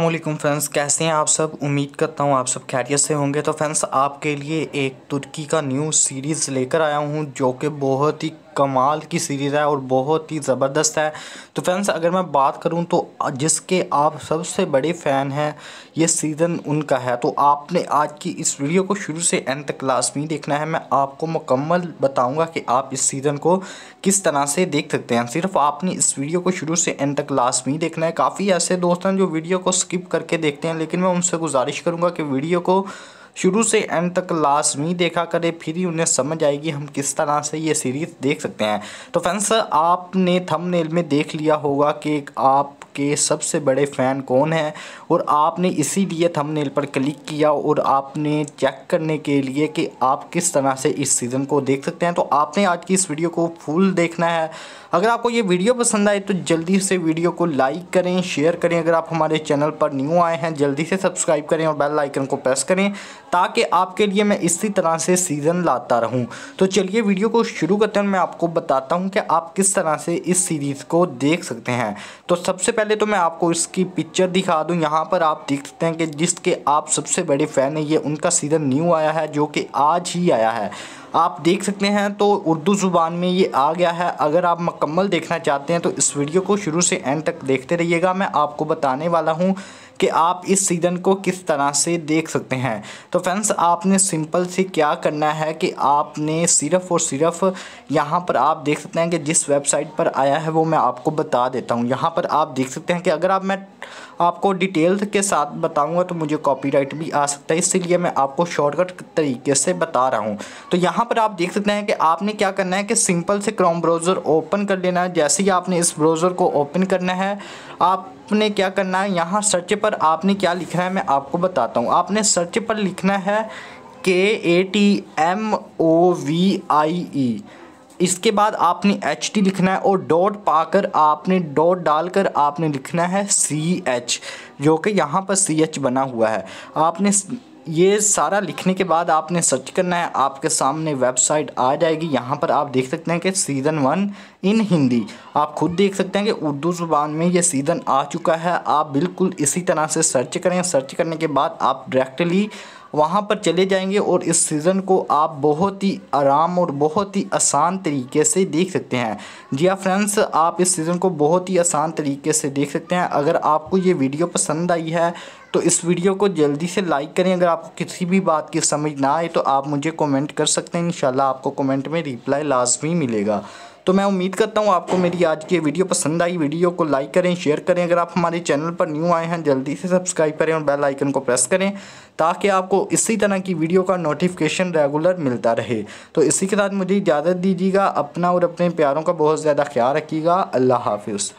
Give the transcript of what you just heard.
अल्लाम फ्रेंड्स कैसे हैं आप सब उम्मीद करता हूँ आप सब खैरियत से होंगे तो फ्रेंड्स आपके लिए एक तुर्की का न्यू सीरीज़ लेकर आया हूँ जो कि बहुत ही कमाल की सीरीज़ है और बहुत ही ज़बरदस्त है तो फ्रेंड्स अगर मैं बात करूं तो जिसके आप सबसे बड़े फ़ैन हैं ये सीज़न उनका है तो आपने आज की इस वीडियो को शुरू से एंड तक लाजमी देखना है मैं आपको मुकम्मल बताऊँगा कि आप इस सीज़न को किस तरह से देख सकते हैं सिर्फ आपने इस वीडियो को शुरू से एंड तक लाजमी देखना है काफ़ी ऐसे दोस्त हैं जो वीडियो को स्किप करके देखते हैं लेकिन मैं उनसे गुजारिश करूँगा कि वीडियो को शुरू से एंड तक लाजमी देखा करें फिर ही उन्हें समझ आएगी हम किस तरह से ये सीरीज़ देख सकते हैं तो फ्रेंड्स आपने थंबनेल में देख लिया होगा कि आप आपके सबसे बड़े फ़ैन कौन है और आपने इसीलिए थंबनेल पर क्लिक किया और आपने चेक करने के लिए कि आप किस तरह से इस सीज़न को देख सकते हैं तो आपने आज की इस वीडियो को फुल देखना है अगर आपको ये वीडियो पसंद आए तो जल्दी से वीडियो को लाइक करें शेयर करें अगर आप हमारे चैनल पर न्यू आए हैं जल्दी से सब्सक्राइब करें और बेल आइकन को प्रेस करें ताकि आपके लिए मैं इसी तरह से सीज़न लाता रहूं तो चलिए वीडियो को शुरू करते हैं मैं आपको बताता हूं कि आप किस तरह से इस सीरीज़ को देख सकते हैं तो सबसे पहले पहले तो मैं आपको इसकी पिक्चर दिखा दूं यहाँ पर आप देख सकते हैं कि जिसके आप सबसे बड़े फ़ैन हैं ये उनका सीज़न न्यू आया है जो कि आज ही आया है आप देख सकते हैं तो उर्दू ज़ुबान में ये आ गया है अगर आप मकम्मल देखना चाहते हैं तो इस वीडियो को शुरू से एंड तक देखते रहिएगा मैं आपको बताने वाला हूँ कि आप इस सीज़न को किस तरह से देख सकते हैं तो फ्रेंड्स आपने सिंपल से क्या करना है कि आपने सिर्फ़ और सिर्फ यहाँ पर आप देख सकते हैं कि जिस वेबसाइट पर आया है वो मैं आपको बता देता हूँ यहाँ पर आप देख सकते हैं कि अगर आप मैं आपको डिटेल के साथ बताऊंगा तो मुझे कॉपीराइट भी आ सकता है इसीलिए मैं आपको शॉर्टकट तरीके से बता रहा हूँ तो यहाँ पर आप देख सकते हैं कि आपने क्या करना है कि सिंपल से क्रोम ब्राउज़र ओपन कर लेना है जैसे ही आपने इस ब्राउज़र को ओपन करना है आप आपने क्या करना है यहाँ सर्च पर आपने क्या लिखना है मैं आपको बताता हूँ आपने सर्च पर लिखना है के A T M O V I E इसके बाद आपने एच टी लिखना है और डॉट पाकर आपने डॉट डालकर आपने लिखना है सी एच जो कि यहाँ पर सी एच बना हुआ है आपने ये सारा लिखने के बाद आपने सर्च करना है आपके सामने वेबसाइट आ जाएगी यहाँ पर आप देख सकते हैं कि सीज़न वन इन हिंदी आप खुद देख सकते हैं कि उर्दू ज़ुबान में ये सीज़न आ चुका है आप बिल्कुल इसी तरह से सर्च करें सर्च करने के बाद आप डायरेक्टली वहाँ पर चले जाएंगे और इस सीज़न को आप बहुत ही आराम और बहुत ही आसान तरीके से देख सकते हैं जी हाँ फ्रेंड्स आप इस सीज़न को बहुत ही आसान तरीके से देख सकते हैं अगर आपको ये वीडियो पसंद आई है तो इस वीडियो को जल्दी से लाइक करें अगर आपको किसी भी बात की समझ ना आए तो आप मुझे कमेंट कर सकते हैं इंशाल्लाह आपको कमेंट में रिप्लाई लाजमी मिलेगा तो मैं उम्मीद करता हूँ आपको मेरी आज की वीडियो पसंद आई वीडियो को लाइक करें शेयर करें अगर आप हमारे चैनल पर न्यू आए हैं जल्दी से सब्सक्राइब करें और बेल आइकन को प्रेस करें ताकि आपको इसी तरह की वीडियो का नोटिफिकेशन रेगुलर मिलता रहे तो इसी के साथ मुझे इजाज़त दीजिएगा अपना और अपने प्यारों का बहुत ज़्यादा ख्याल रखिएगा अल्लाह हाफिज़